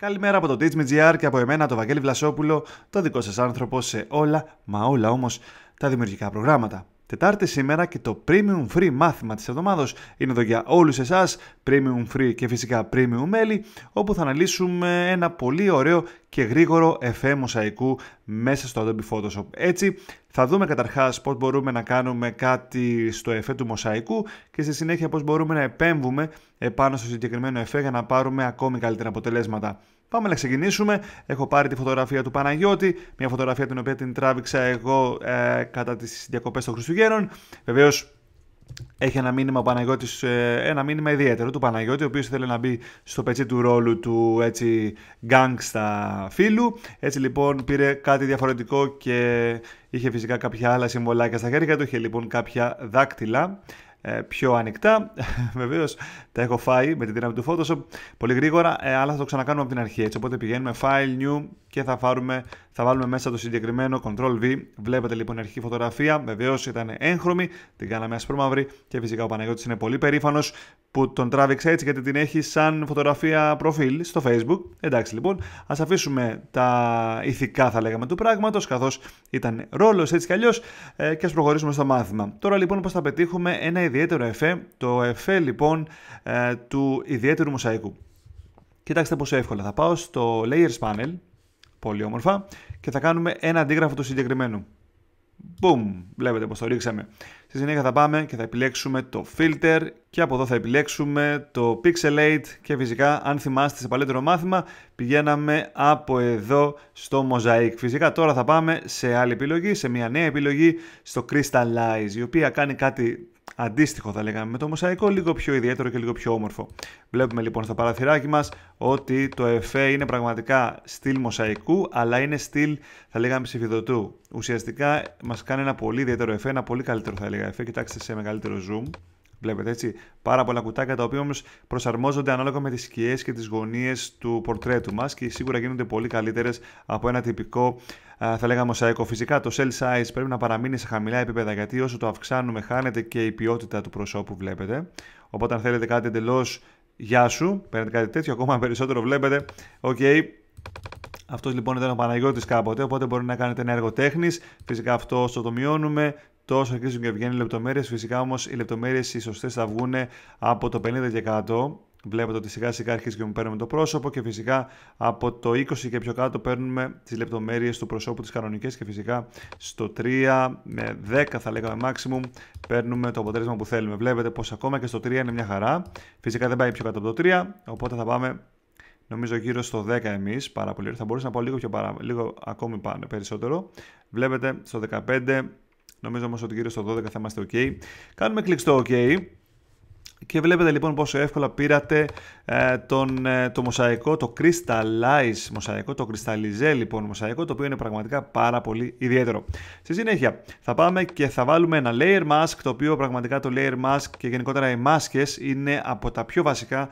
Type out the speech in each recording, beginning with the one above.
Καλημέρα από το Teach.gr και από εμένα το Βαγγέλη Βλασόπουλο, το δικό σας άνθρωπο σε όλα, μα όλα όμως, τα δημιουργικά προγράμματα. Τετάρτη σήμερα και το Premium Free μάθημα της εβδομάδος είναι εδώ για όλους εσάς, Premium Free και φυσικά Premium μέλη, όπου θα αναλύσουμε ένα πολύ ωραίο και γρήγορο εφέ μοσαϊκού μέσα στο Adobe Photoshop. Έτσι, θα δούμε καταρχάς πώς μπορούμε να κάνουμε κάτι στο εφέ του μοσαϊκού και στη συνέχεια πώς μπορούμε να επέμβουμε επάνω στο συγκεκριμένο εφέ για να πάρουμε ακόμη καλύτερα αποτελέσματα. Πάμε να ξεκινήσουμε. Έχω πάρει τη φωτογραφία του Παναγιώτη, μια φωτογραφία την οποία την τράβηξα εγώ ε, κατά τις διακοπές των Χριστουγέννων. Βεβαίως έχει ένα μήνυμα, ο Παναγιώτης, ε, ένα μήνυμα ιδιαίτερο του Παναγιώτη, ο οποίος ήθελε να μπει στο πετσί του ρόλου του έτσι γκάγκστα φίλου. Έτσι λοιπόν πήρε κάτι διαφορετικό και είχε φυσικά κάποια άλλα συμβολάκια στα χέρια του, είχε λοιπόν κάποια δάκτυλα. Ε, πιο ανοιχτά. Βεβαίως τα έχω φάει με τη δύναμη του Photoshop πολύ γρήγορα, ε, αλλά θα το ξανακάνουμε από την αρχή. Έτσι, οπότε πηγαίνουμε File, New και θα φάρουμε θα βάλουμε μέσα το συγκεκριμένο Ctrl V. Βλέπετε λοιπόν η αρχική φωτογραφία. Βεβαίως ήταν έγχρωμη, την κάναμε ασπρόμαυρη και φυσικά ο Παναγιώτης είναι πολύ περήφανος που τον τράβηξε έτσι γιατί την έχει σαν φωτογραφία προφίλ στο Facebook. Εντάξει λοιπόν, ας αφήσουμε τα ηθικά θα λέγαμε του πράγματος, καθώς ήταν ρόλος έτσι κι αλλιώς ε, και ας προχωρήσουμε στο μάθημα. Τώρα λοιπόν πώς θα πετύχουμε ένα ιδιαίτερο εφέ, το εφέ λοιπόν ε, του ιδιαίτερου μοσαϊκού. Κοιτάξτε πόσο εύκολα. Θα πάω στο Layers Panel, πολύ όμορφα και θα κάνουμε ένα αντίγραφο του συγκεκριμένου. Boom, βλέπετε πως το ρίξαμε. Στη συνέχεια θα πάμε και θα επιλέξουμε το filter και από εδώ θα επιλέξουμε το pixelate και φυσικά αν θυμάστε σε παλαιότερο μάθημα πηγαίναμε από εδώ στο mosaic. Φυσικά τώρα θα πάμε σε άλλη επιλογή, σε μια νέα επιλογή στο crystallize η οποία κάνει κάτι αντίστοιχο θα λέγαμε με το μοσαϊκό, λίγο πιο ιδιαίτερο και λίγο πιο όμορφο. Βλέπουμε λοιπόν στο παραθυράκι μας ότι το εφέ είναι πραγματικά στυλ μοσαϊκού, αλλά είναι στυλ θα λέγαμε ψηφιδωτού. Ουσιαστικά μας κάνει ένα πολύ ιδιαίτερο εφέ, ένα πολύ καλύτερο θα λέγαμε εφέ, κοιτάξτε σε μεγαλύτερο zoom. Βλέπετε έτσι. Πάρα πολλά κουτάκια τα οποία όμως προσαρμόζονται ανάλογα με τις σκιές και τις γωνίες του πορτρέτου μας και σίγουρα γίνονται πολύ καλύτερες από ένα τυπικό θα λέγαμε μοσαϊκό. Φυσικά το cell size πρέπει να παραμείνει σε χαμηλά επίπεδα γιατί όσο το αυξάνουμε χάνεται και η ποιότητα του προσώπου βλέπετε. Οπότε αν θέλετε κάτι εντελώς γεια σου, παίρνετε κάτι τέτοιο, ακόμα περισσότερο βλέπετε. Οκ, okay. Αυτός λοιπόν ήταν ο Παναγιώτης κάποτε, οπότε μπορεί να κάνετε ένα έργο Φυσικά αυτό το μειώνουμε, τόσο αρχίζουν και βγαίνουν οι λεπτομέρειες. Φυσικά όμως οι λεπτομέρειες οι σωστές θα βγουν από το 50% και κάτω. Βλέπετε ότι σιγά σιγά αρχίζει και μου παίρνουμε το πρόσωπο και φυσικά από το 20 και πιο κάτω παίρνουμε τις λεπτομέρειες του προσώπου τις κανονικές και φυσικά στο 3 με 10 θα λέγαμε maximum παίρνουμε το αποτέλεσμα που θέλουμε. Βλέπετε πως ακόμα και στο 3 είναι μια χαρά. Φυσικά δεν πάει πιο κάτω από το 3 οπότε θα πάμε νομίζω γύρω στο 10 εμείς πάρα πολύ. Θα μπορούσα να πάω λίγο, πιο παρά, λίγο ακόμη πάνω, περισσότερο. Βλέπετε στο 15 Νομίζω όμως ότι γύρω στο 12 θα είμαστε OK. Κάνουμε κλικ στο OK. Και βλέπετε λοιπόν πόσο εύκολα πήρατε ε, τον, ε, το μοσαϊκό, το crystallize μοσαϊκό, το κρυσταλλιζέ λοιπόν μοσαϊκό, το οποίο είναι πραγματικά πάρα πολύ ιδιαίτερο. Στη συνέχεια θα πάμε και θα βάλουμε ένα layer mask, το οποίο πραγματικά το layer mask και γενικότερα οι μάσκες είναι από τα πιο βασικά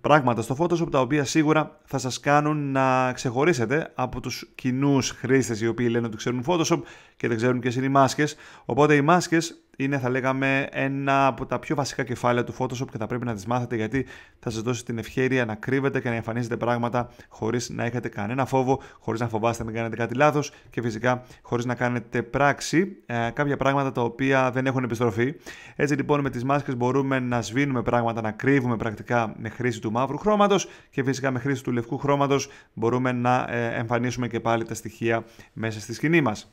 πράγματα στο Photoshop τα οποία σίγουρα θα σας κάνουν να ξεχωρίσετε από τους κοινούς χρήστες οι οποίοι λένε ότι ξέρουν Photoshop και δεν ξέρουν ποιες είναι οι μάσκες. Οπότε οι μάσκες είναι θα λέγαμε ένα από τα πιο βασικά κεφάλαια του Photoshop και θα πρέπει να τις μάθετε γιατί θα σας δώσει την ευχαίρεια να κρύβετε και να εμφανίζετε πράγματα χωρίς να έχετε κανένα φόβο, χωρίς να φοβάστε να κάνετε κάτι λάθος και φυσικά χωρίς να κάνετε πράξη ε, κάποια πράγματα τα οποία δεν έχουν επιστροφή. Έτσι λοιπόν με τις μάσκες μπορούμε να σβήνουμε πράγματα, να κρύβουμε πρακτικά με χρήση του μαύρου χρώματος και φυσικά με χρήση του λευκού χρώματος μπορούμε να ε, εμφανίσουμε και πάλι τα στοιχεία μέσα στη σκηνή μας.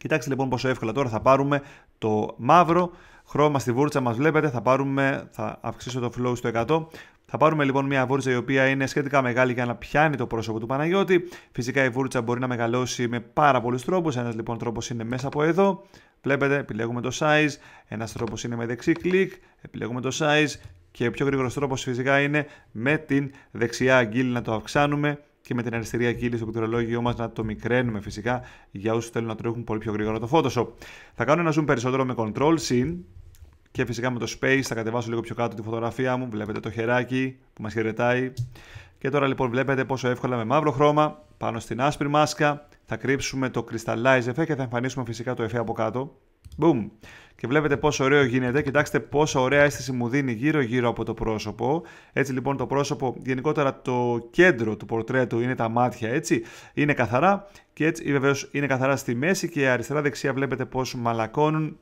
Κοιτάξτε λοιπόν πόσο εύκολα τώρα θα πάρουμε το μαύρο χρώμα στη βούρτσα μας βλέπετε, θα πάρουμε, θα αυξήσω το flow στο 100, θα πάρουμε λοιπόν μια βούρτσα η οποία είναι σχετικά μεγάλη για να πιάνει το πρόσωπο του Παναγιώτη. Φυσικά η βούρτσα μπορεί να μεγαλώσει με πάρα πολλούς τρόπους, ένας λοιπόν τρόπος είναι μέσα από εδώ, βλέπετε επιλέγουμε το size, ένας τρόπος είναι με δεξί κλικ, επιλέγουμε το size και ο πιο γρήγορος τρόπος φυσικά είναι με την δεξιά αγγίλη να το αυξάνουμε και με την αριστερή ακύλη στο πληκτρολόγιο μας να το μικραίνουμε φυσικά για όσους θέλουν να τρέχουν πολύ πιο γρήγορα το Photoshop. Θα κάνω ένα zoom περισσότερο με Control Sin και φυσικά με το Space θα κατεβάσω λίγο πιο κάτω τη φωτογραφία μου. Βλέπετε το χεράκι που μας χαιρετάει. Και τώρα λοιπόν βλέπετε πόσο εύκολα με μαύρο χρώμα πάνω στην άσπρη μάσκα θα κρύψουμε το Crystallize Effect και θα εμφανίσουμε φυσικά το εφέ από κάτω Boom. Και βλέπετε πόσο ωραίο γίνεται. Κοιτάξτε πόσο ωραία αίσθηση μου δίνει γύρω-γύρω από το πρόσωπο. Έτσι λοιπόν το πρόσωπο, γενικότερα το κέντρο του πορτρέτου είναι τα μάτια, έτσι. Είναι καθαρά και έτσι βεβαίως είναι καθαρά στη μέση και αριστερά-δεξιά βλέπετε πόσο μαλακώνουν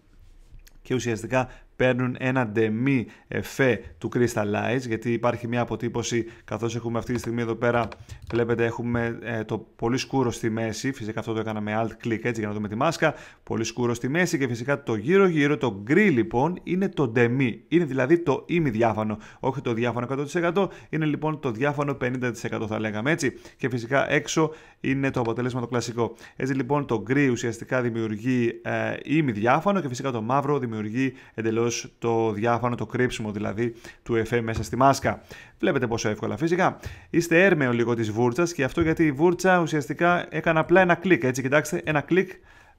και ουσιαστικά παίρνουν ένα ντεμί εφέ του Crystallize γιατί υπάρχει μια αποτύπωση καθώς έχουμε αυτή τη στιγμή εδώ πέρα βλέπετε έχουμε ε, το πολύ σκούρο στη μέση φυσικά αυτό το έκανα με alt click έτσι για να δούμε τη μάσκα πολύ σκούρο στη μέση και φυσικά το γύρω γύρω το γκρι λοιπόν είναι το ντεμί είναι δηλαδή το ημιδιάφανο, όχι το διάφανο 100% είναι λοιπόν το διάφανο 50% θα λέγαμε έτσι και φυσικά έξω είναι το αποτέλεσμα το κλασικό έτσι λοιπόν το γκρι ουσιαστικά δημιουργεί ε, και φυσικά το μαύρο δημιουργεί εντελώς το διάφανο, το κρύψιμο δηλαδή του εφέ μέσα στη μάσκα. Βλέπετε πόσο εύκολα φυσικά. Είστε έρμεο λίγο της βούρτσας και αυτό γιατί η βούρτσα ουσιαστικά έκανε απλά ένα κλικ. Έτσι κοιτάξτε, ένα κλικ.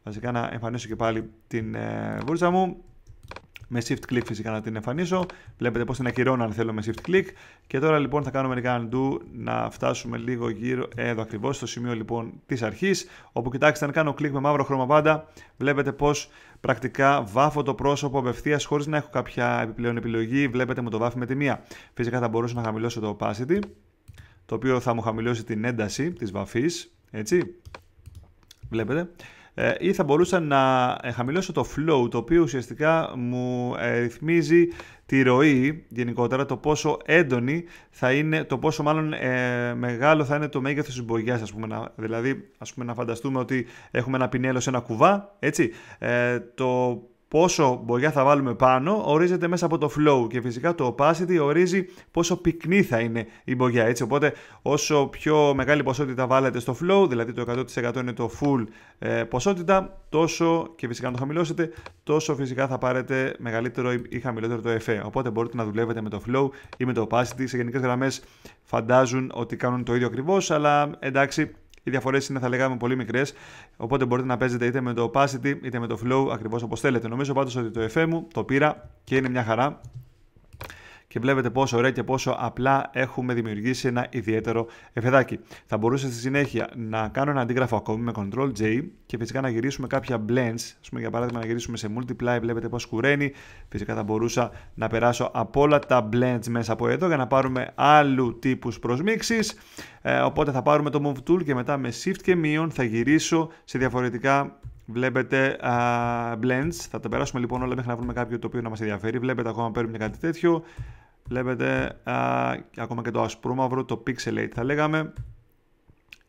Βασικά να εμφανίσω και πάλι την ε, βούρτσα μου με shift click φυσικά να την εμφανίσω. Βλέπετε πώς την ακυρώνω αν θέλω με shift click. Και τώρα λοιπόν θα κάνω μερικά undo να φτάσουμε λίγο γύρω εδώ ακριβώς στο σημείο λοιπόν της αρχής. Όπου κοιτάξτε αν κάνω click με μαύρο χρώμα πάντα βλέπετε πώς πρακτικά βάφω το πρόσωπο απευθείας χωρίς να έχω κάποια επιπλέον επιλογή. Βλέπετε μου το βάφει με τη μία. Φυσικά θα μπορούσα να χαμηλώσω το opacity το οποίο θα μου χαμηλώσει την ένταση της βαφής. έτσι, βλέπετε. Ε, ή θα μπορούσα να ε, χαμηλώσω το flow, το οποίο ουσιαστικά μου ε, ρυθμίζει τη ροή γενικότερα, το πόσο έντονη θα είναι, το πόσο μάλλον μεγάλο θα είναι το μέγεθος της μπογιάς, ας πούμε. Να, δηλαδή, ας πούμε, να φανταστούμε ότι έχουμε ένα πινέλο σε ένα κουβά, έτσι, το πόσο μπογιά θα βάλουμε πάνω ορίζεται μέσα από το flow και φυσικά το opacity ορίζει πόσο πυκνή θα είναι η μπογιά έτσι οπότε όσο πιο μεγάλη ποσότητα βάλετε στο flow δηλαδή το 100% είναι το full ε, ποσότητα τόσο και φυσικά αν το χαμηλώσετε τόσο φυσικά θα πάρετε μεγαλύτερο ή χαμηλότερο το εφέ οπότε μπορείτε να δουλεύετε με το flow ή με το opacity σε γενικές γραμμές φαντάζουν ότι κάνουν το ίδιο ακριβώς αλλά εντάξει οι διαφορές είναι, θα λέγαμε, πολύ μικρές. Οπότε μπορείτε να παίζετε είτε με το opacity είτε με το flow ακριβώς όπως θέλετε. Νομίζω πάντως ότι το εφέ μου το πήρα και είναι μια χαρά και βλέπετε πόσο ωραία και πόσο απλά έχουμε δημιουργήσει ένα ιδιαίτερο εφεδάκι. Θα μπορούσα στη συνέχεια να κάνω ένα αντίγραφο ακόμη με Ctrl J και φυσικά να γυρίσουμε κάποια blends, ας πούμε για παράδειγμα να γυρίσουμε σε multiply, βλέπετε πώς κουραίνει, φυσικά θα μπορούσα να περάσω από όλα τα blends μέσα από εδώ για να πάρουμε άλλου τύπους προσμίξεις, ε, οπότε θα πάρουμε το move tool και μετά με shift και μείον θα γυρίσω σε διαφορετικά Βλέπετε blends. Θα τα περάσουμε λοιπόν όλα μέχρι να βρούμε κάποιο το οποίο να μας ενδιαφέρει. Βλέπετε ακόμα παίρνουμε κάτι τέτοιο. Βλέπετε ακόμα και το ασπρόμαυρο, το pixelate θα λέγαμε.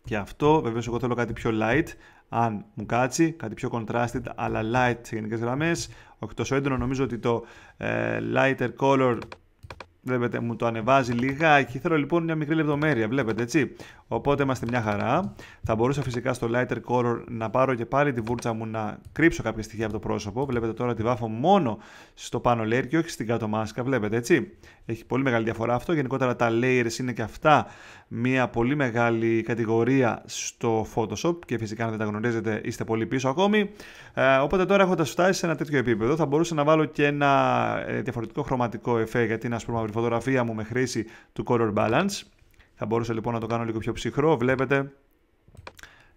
Και αυτό βεβαίως εγώ θέλω κάτι πιο light. Αν μου κάτσει, κάτι πιο contrasted αλλά light σε γενικές γραμμές. Όχι τόσο έντονο, νομίζω ότι το ε, lighter color Βλέπετε, μου το ανεβάζει λιγάκι. Θέλω λοιπόν μια μικρή λεπτομέρεια, βλέπετε έτσι. Οπότε είμαστε μια χαρά. Θα μπορούσα φυσικά στο lighter color να πάρω και πάλι τη βούρτσα μου να κρύψω κάποια στοιχεία από το πρόσωπο. Βλέπετε τώρα τη βάφω μόνο στο πάνω layer και όχι στην κάτω μάσκα. Βλέπετε έτσι. Έχει πολύ μεγάλη διαφορά αυτό. Γενικότερα τα layers είναι και αυτά μια πολύ μεγάλη κατηγορία στο Photoshop και φυσικά αν δεν τα γνωρίζετε είστε πολύ πίσω ακόμη. Ε, οπότε τώρα έχοντας φτάσει σε ένα τέτοιο επίπεδο θα μπορούσα να βάλω και ένα ε, διαφορετικό χρωματικό εφέ γιατί είναι α πούμε φωτογραφία μου με χρήση του color balance. Θα μπορούσα λοιπόν να το κάνω λίγο πιο ψυχρό, βλέπετε.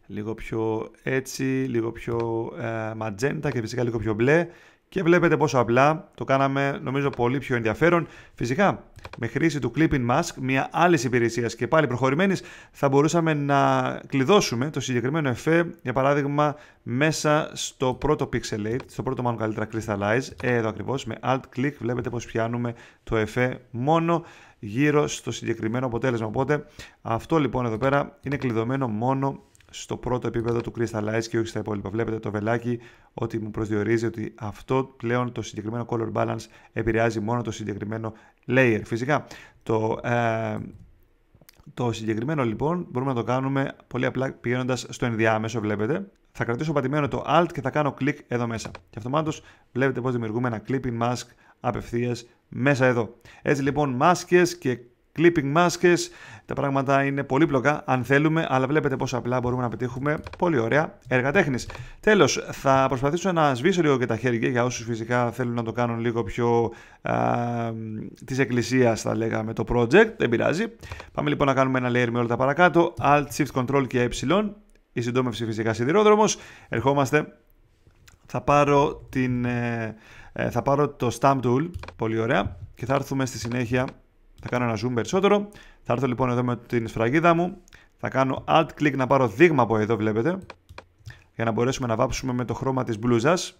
Λίγο πιο έτσι, λίγο πιο ε, ματζέντα και φυσικά λίγο πιο μπλε. Και βλέπετε πόσο απλά το κάναμε, νομίζω, πολύ πιο ενδιαφέρον. Φυσικά, με χρήση του Clipping Mask, μια άλλη υπηρεσία και πάλι προχωρημένης, θα μπορούσαμε να κλειδώσουμε το συγκεκριμένο εφέ, για παράδειγμα, μέσα στο πρώτο Pixelate, στο πρώτο μάλλον καλύτερα Crystallize. Ε, εδώ ακριβώς, με Alt-Click, βλέπετε πώς πιάνουμε το εφέ μόνο γύρω στο συγκεκριμένο αποτέλεσμα. Οπότε, αυτό λοιπόν εδώ πέρα είναι κλειδωμένο μόνο στο πρώτο επίπεδο του Crystallize και όχι στα υπόλοιπα. Βλέπετε το βελάκι ότι μου προσδιορίζει ότι αυτό πλέον το συγκεκριμένο color balance επηρεάζει μόνο το συγκεκριμένο layer. Φυσικά το, ε, το συγκεκριμένο λοιπόν μπορούμε να το κάνουμε πολύ απλά πηγαίνοντας στο ενδιάμεσο βλέπετε. Θα κρατήσω πατημένο το Alt και θα κάνω κλικ εδώ μέσα. Και αυτομάτως βλέπετε πώς δημιουργούμε ένα clipping mask απευθείας μέσα εδώ. Έτσι λοιπόν μάσκες και clipping μάσκες. Τα πράγματα είναι πολύπλοκα αν θέλουμε, αλλά βλέπετε πόσο απλά μπορούμε να πετύχουμε πολύ ωραία έργα τέχνης. Τέλος, θα προσπαθήσω να σβήσω λίγο και τα χέρια για όσους φυσικά θέλουν να το κάνουν λίγο πιο της εκκλησίας, θα λέγαμε το project. Δεν πειράζει. Πάμε λοιπόν να κάνουμε ένα layer με όλα τα παρακάτω. Alt, Shift, Control και Y, ε. Η συντόμευση φυσικά σιδηρόδρομος. Ερχόμαστε. Θα πάρω, την, ε, ε, θα πάρω το Stamp Tool, πολύ ωραία, και θα έρθουμε στη συνέχεια θα κάνω ένα zoom περισσότερο. Θα έρθω λοιπόν εδώ με την σφραγίδα μου. Θα κάνω alt click να πάρω δείγμα από εδώ βλέπετε. Για να μπορέσουμε να βάψουμε με το χρώμα της μπλούζας.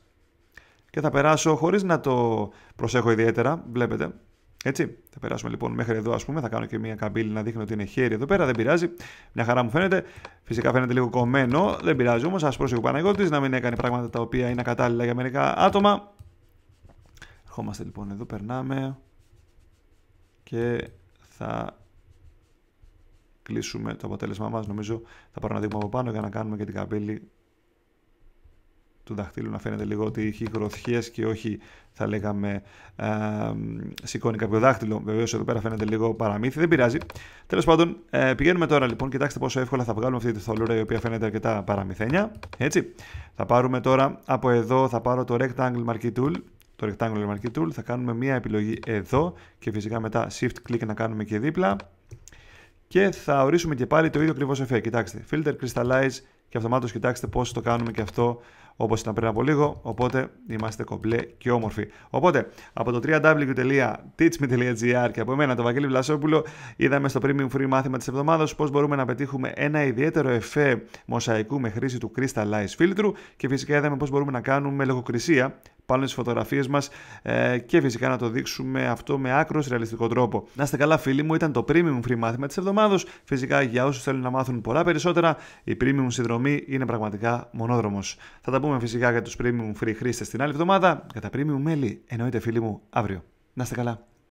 Και θα περάσω χωρίς να το προσέχω ιδιαίτερα. Βλέπετε. Έτσι, θα περάσουμε λοιπόν μέχρι εδώ ας πούμε, θα κάνω και μια καμπύλη να δείχνω ότι είναι χέρι εδώ πέρα, δεν πειράζει, μια χαρά μου φαίνεται, φυσικά φαίνεται λίγο κομμένο, δεν πειράζει όμως, ας πρόσεχε ο να μην έκανε πράγματα τα οποία είναι κατάλληλα για μερικά άτομα. Ερχόμαστε λοιπόν εδώ, περνάμε, και θα κλείσουμε το αποτέλεσμά μας. Νομίζω θα πάρω να δείγμα από πάνω για να κάνουμε και την καμπύλη του δαχτύλου να φαίνεται λίγο ότι έχει γροθιές και όχι θα λέγαμε ε, σηκώνει κάποιο δάχτυλο. Βεβαίως εδώ πέρα φαίνεται λίγο παραμύθι, δεν πειράζει. Τέλος πάντων ε, πηγαίνουμε τώρα λοιπόν, κοιτάξτε πόσο εύκολα θα βγάλουμε αυτή τη θολούρα η οποία φαίνεται αρκετά παραμυθένια. Έτσι. Θα πάρουμε τώρα από εδώ, θα πάρω το Rectangle Marquee Tool το Rectangular Marquee θα κάνουμε μία επιλογή εδώ και φυσικά μετά Shift Click να κάνουμε και δίπλα και θα ορίσουμε και πάλι το ίδιο ακριβώς εφέ. Κοιτάξτε, Filter Crystallize και αυτομάτως κοιτάξτε πώς το κάνουμε και αυτό όπως ήταν πριν από λίγο, οπότε είμαστε κομπλέ και όμορφοι. Οπότε, από το www.teachme.gr και από εμένα, το Βαγγέλη Βλασόπουλο, είδαμε στο Premium Free μάθημα της εβδομάδας πώς μπορούμε να πετύχουμε ένα ιδιαίτερο εφέ μοσαϊκού με χρήση του Crystallize φίλτρου και φυσικά είδαμε πώς μπορούμε να κάνουμε λογοκρισία πάνω στις φωτογραφίες μας ε, και φυσικά να το δείξουμε αυτό με άκρος ρεαλιστικό τρόπο. Να είστε καλά φίλοι μου, ήταν το Premium Free μάθημα της εβδομάδας. Φυσικά για όσους θέλουν να μάθουν πολλά περισσότερα, η Premium συνδρομή είναι πραγματικά μονόδρομος. Θα τα πούμε φυσικά για τους premium free χρήστες την άλλη εβδομάδα. Για τα premium μέλη εννοείται φίλοι μου αύριο. Να είστε καλά.